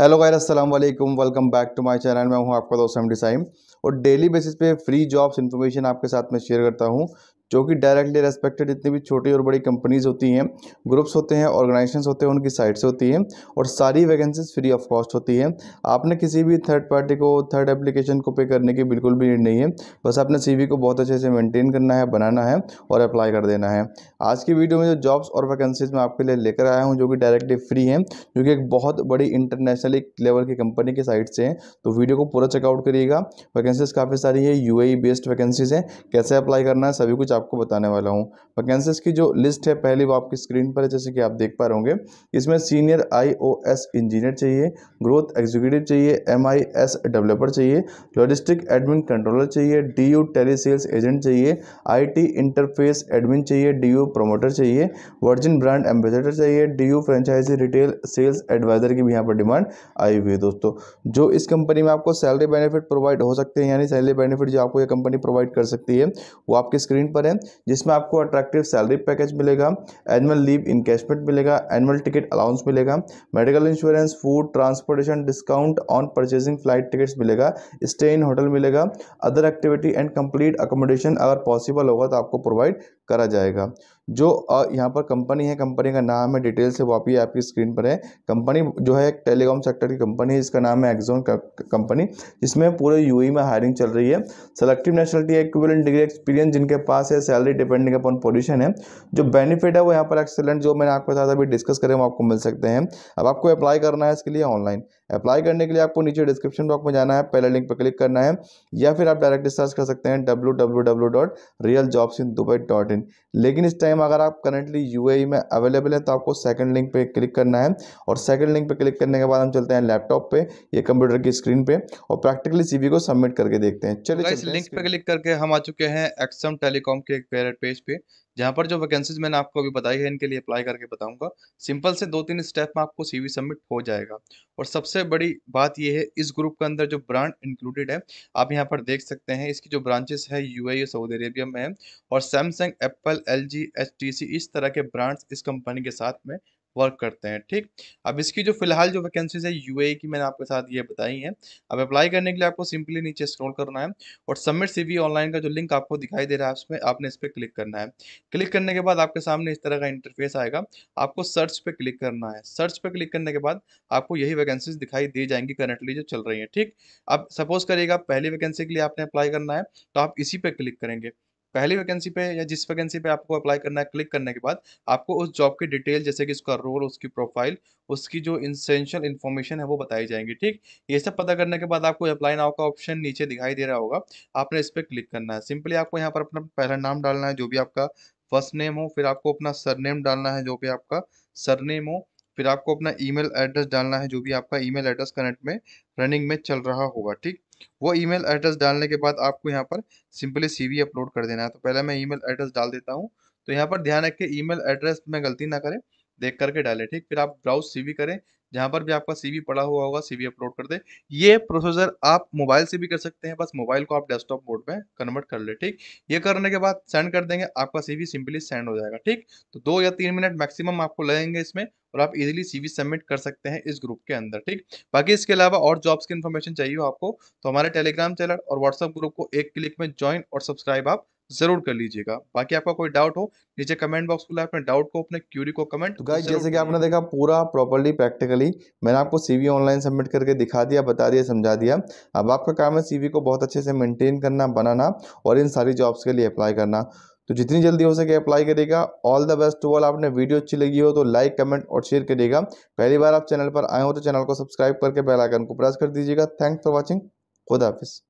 hello गायर अस्सलाम वालेकुम welcome back to my channel मैं हूं आपका दोस्त एम साइम और डेली बेसिस पे फ्री जॉब्स इन्फॉर्मेशन आपके साथ मैं शेयर करता हूं जो कि डायरेक्टली रेस्पेक्टेड जितनी भी छोटी और बड़ी कंपनीज होती हैं ग्रुप्स होते हैं ऑर्गेनाइजेशन होते हैं उनकी साइट्स होती हैं और सारी वैकेंसीज फ्री ऑफ कॉस्ट होती हैं आपने किसी भी थर्ड पार्टी को थर्ड एप्लीकेशन को पे करने की बिल्कुल भी नीड नहीं है बस आपने सी को बहुत अच्छे से मेनटेन करना है बनाना है और अप्लाई कर देना है आज की वीडियो में जो जॉब्स और वैकेंसीज मैं आपके लिए लेकर आया हूँ जो कि डायरेक्टली फ्री हैं जो कि एक बहुत बड़ी इंटरनेशनल लेवल की कंपनी की साइट से हैं तो वीडियो को पूरा चेकआउट करिएगा वैकेंसीज काफ़ी सारी है यू बेस्ड वैकेंसीज हैं कैसे अप्लाई करना है सभी कुछ आपको बताने वाला हूँ वैकेंसीज की जो लिस्ट है पहली वो आपकी स्क्रीन पर है जैसे कि आप देख पा रहे होंगे इसमें सीनियर आईओएस इंजीनियर चाहिए ग्रोथ एग्जीक्यूटिव चाहिए एमआईएस डेवलपर चाहिए लॉजिस्टिक एडमिन कंट्रोलर चाहिए डीयू टेली सेल्स एजेंट चाहिए आईटी इंटरफेस एडमिन चाहिए डीयू प्रोमोटर चाहिए वर्जिन ब्रांड एम्बेसडर चाहिए du franchisee retail sales adviser की भी यहाँ पर डिमांड आई हुई है दोस्तों जो इस कंपनी में आपको सैलरी बेनिफिट प्रोवाइड हो सकते हैं यानी सैलरी बेनिफिट जो आपको ये कंपनी प्रोवाइड कर सकती है वो आपकी स्क्रीन पर हैं जिसमें आपको अट्रैक्टिव सैलरी पैकेज मिलेगा एनुअल लीव इनकेशमेंट मिलेगा एनुअल टिकट अलाउंस मिलेगा medical insurance food transportation discount on purchasing flight tickets मिलेगा स्टे इन होटल मिलेगा other activity and complete accommodation अगर पॉसिबल होगा तो आपको प्रोवाइड करा जाएगा जो यहाँ पर कंपनी है कंपनी का नाम है डिटेल्स है वो आप आपकी स्क्रीन पर है कंपनी जो है एक टेलीकॉम सेक्टर की कंपनी है इसका नाम है एक्जोन कंपनी जिसमें पूरे यूई e में हायरिंग चल रही है selective nationality equivalent degree experience जिनके पास है सैलरी डिपेंडिंग अपॉन पोजिशन है जो बेनिफिट है वो यहाँ पर एक्सेलेंट जो मैंने आपके साथ अभी डिस्कस करें वो आपको मिल सकते हैं अब आपको अप्लाई करना है इसके लिए ऑनलाइन अप्लाई करने के लिए आपको नीचे डिस्क्रिप्शन बॉक्स में जाना है पहले लिंक पर क्लिक करना है या फिर आप डायरेक्ट सर्च कर सकते हैं W W W dot real jobs in Dubai dot in लेकिन इस टाइम टाइम अगर आप करेंटली यूएई e में अवेलेबल है तो आपको सेकंड लिंक पे क्लिक करना है और सेकंड लिंक पे क्लिक करने के बाद हम चलते हैं लैपटॉप पे या कंप्यूटर की स्क्रीन पे और प्रैक्टिकली सीवी को सबमिट करके देखते हैं चलिए इस तो लिंक पे क्लिक करके हम आ चुके हैं एक्सम टेलीकॉम के एक पेज पे जहाँ पर जो वैकेंसीज मैंने आपको अभी बताई है इनके लिए अप्लाई करके बताऊंगा सिंपल से दो तीन स्टेप में आपको सीवी सबमिट हो जाएगा और सबसे बड़ी बात यह है इस ग्रुप के अंदर जो ब्रांड इंक्लूडेड है आप यहाँ पर देख सकते हैं इसकी जो ब्रांचेस है यू सऊदी अरेबिया में है और सैमसंग एप्पल एल जी इस तरह के ब्रांड्स इस कंपनी के साथ में वर्क करते हैं ठीक अब इसकी जो फिलहाल जो वैकेंसीज है यूएई की मैंने आपके साथ ये बताई हैं अब अप्लाई करने के लिए आपको सिंपली नीचे स्क्रॉल करना है और सबमिट सीवी ऑनलाइन का जो लिंक आपको दिखाई दे रहा है उसमें आपने इस पर क्लिक करना है क्लिक करने के बाद आपके सामने इस तरह का इंटरफेस आएगा आपको सर्च पर क्लिक करना है सर्च पर क्लिक करने के बाद आपको यही वैकेंसीज दिखाई दे जाएंगी करंटली जो चल रही है ठीक अब सपोज करिएगा पहली वैकेंसी के लिए आपने अप्लाई करना है तो आप इसी पर क्लिक करेंगे पहली वैकेंसी पे या जिस वैकेंसी पे आपको अप्लाई करना है क्लिक करने के बाद आपको उस जॉब की डिटेल जैसे कि उसका रोल उसकी प्रोफाइल उसकी जो इंसेंशियल इन्फॉर्मेशन है वो बताई जाएंगी ठीक ये सब पता करने के बाद आपको अप्लाई नाउ का ऑप्शन नीचे दिखाई दे रहा होगा आपने इस पर क्लिक करना है सिंपली आपको यहाँ पर अपना पहला नाम डालना है जो भी आपका फर्स्ट नेम हो फिर आपको अपना सरनेम डालना है जो भी आपका सरनेम हो फिर आपको अपना ईमेल एड्रेस डालना है जो भी आपका ईमेल एड्रेस कनेक्ट में रनिंग में चल रहा होगा ठीक वो ईमेल एड्रेस डालने के बाद आपको यहाँ पर सिंपली सीवी अपलोड कर देना है तो पहले मैं ईमेल एड्रेस डाल देता हूँ तो यहाँ पर ध्यान रखें ईमेल एड्रेस में गलती ना करें देख करके डालें ठीक फिर आप ब्राउज सीवी करें जहां पर भी आपका सीवी पड़ा हुआ होगा सीवी अपलोड कर दे ये प्रोसीजर आप मोबाइल से भी कर सकते हैं बस मोबाइल को आप डेस्कटॉप मोड में कन्वर्ट कर ले ठीक ये करने के बाद सेंड कर देंगे आपका सीवी सिंपली सेंड हो जाएगा ठीक तो दो या तीन मिनट मैक्सिमम आपको लगेंगे इसमें और आप इजीली सीवी सबमिट कर सकते हैं इस ग्रुप के अंदर ठीक बाकी इसके अलावा और जॉब्स की इन्फॉर्मेशन चाहिए हो आपको तो हमारे टेलीग्राम चैनल और व्हाट्सअप ग्रुप को एक क्लिक में ज्वाइन और सब्सक्राइब आप जरूर कर लीजिएगा बाकी आपका कोई डाउट हो नीचे कमेंट बॉक्स खुला अपने डाउट को अपने क्यूरी को कमेंट तो गाइस जैसे कि आपने देखा पूरा प्रॉपरली प्रैक्टिकली मैंने आपको सीवी ऑनलाइन सबमिट करके दिखा दिया बता दिया समझा दिया अब आपका काम है सीवी को बहुत अच्छे से मेंटेन करना बनाना और इन सारी जॉब्स के लिए अप्लाई करना तो जितनी जल्दी हो सके अप्लाई करेगा all the best to all आपने वीडियो अच्छी लगी हो तो लाइक कमेंट और शेयर करिएगा पहली बार आप चैनल पर आए हो तो चैनल को सब्सक्राइब करके बेल आइकन को प्रेस कर दीजिएगा थैंक्स फॉर वॉचिंग खुदा हाफिज़